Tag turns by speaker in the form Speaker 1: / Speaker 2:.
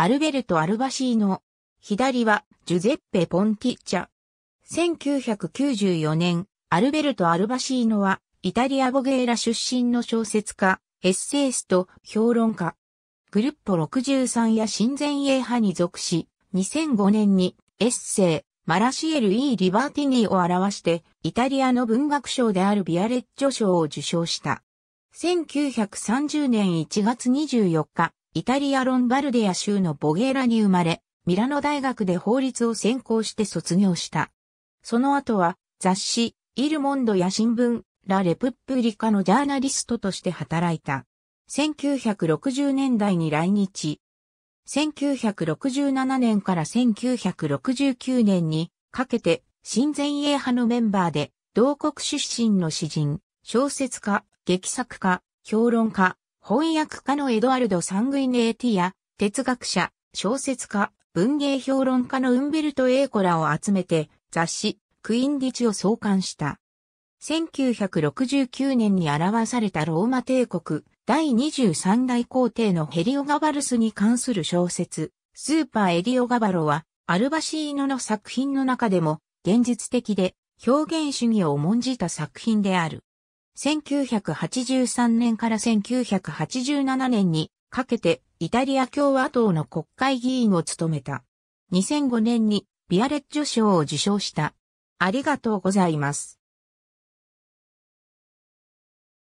Speaker 1: アル
Speaker 2: ベルト・アルバシーノ。左は、ジュゼッペ・ポンティッチャ。1994年、アルベルト・アルバシーノは、イタリア・ボゲーラ出身の小説家、エッセイスト、評論家。グルッポ63や親善衛派に属し、2005年に、エッセイ、マラシエル・イー・リバーティニーを表して、イタリアの文学賞であるビアレッジョ賞を受賞した。1930年1月24日、イタリア・ロンバルディア州のボゲーラに生まれ、ミラノ大学で法律を専攻して卒業した。その後は、雑誌、イルモンドや新聞、ラ・レプップリカのジャーナリストとして働いた。1960年代に来日。1967年から1969年にかけて、新前衛派のメンバーで、同国出身の詩人、小説家、劇作家、評論家、翻訳家のエドアルド・サングイネーティや、哲学者、小説家、文芸評論家のウンベルト・エーコラを集めて、雑誌、クインディチを創刊した。1969年に表されたローマ帝国第23代皇帝のヘリオガバルスに関する小説、スーパーエリオガバロは、アルバシーノの作品の中でも、現実的で、表現主義を重んじた作品である。1983年から1987年にかけてイタリア共和党の国会議員を務めた。2005年にビアレッジョ賞を受賞した。あ
Speaker 1: りがとうございます。